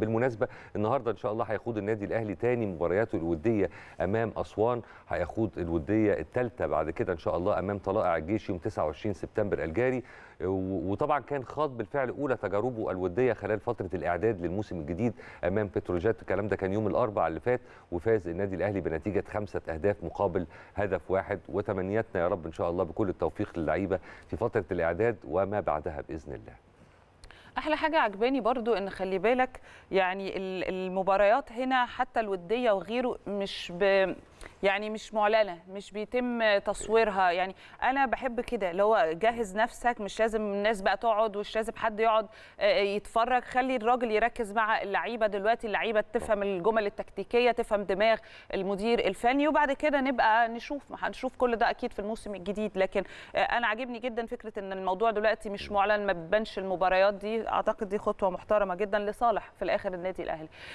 بالمناسبه النهارده ان شاء الله هيخوض النادي الاهلي تاني مبارياته الوديه امام اسوان هيخوض الوديه الثالثه بعد كده ان شاء الله امام طلائع الجيش يوم 29 سبتمبر الجاري وطبعا كان خاض بالفعل اولى تجاربه الوديه خلال فتره الاعداد للموسم الجديد امام بتروجيت الكلام ده كان يوم الاربعاء اللي فات وفاز النادي الاهلي بنتيجه خمسه اهداف مقابل هدف واحد وتمنياتنا يا رب ان شاء الله بكل التوفيق للعيبه في فتره الاعداد وما بعدها باذن الله احلى حاجه عجباني برضو ان خلي بالك يعني المباريات هنا حتى الوديه وغيره مش ب... يعني مش معلنه مش بيتم تصويرها يعني انا بحب كده اللي هو جهز نفسك مش لازم الناس بقى تقعد مش لازم حد يقعد آه، آه، يتفرج خلي الراجل يركز مع اللعيبه دلوقتي اللعيبه تفهم الجمل التكتيكيه تفهم دماغ المدير الفني وبعد كده نبقى نشوف هنشوف كل ده اكيد في الموسم الجديد لكن آه، انا عاجبني جدا فكره ان الموضوع دلوقتي مش معلن ما بنش المباريات دي اعتقد دي خطوه محترمه جدا لصالح في الاخر النادي الاهلي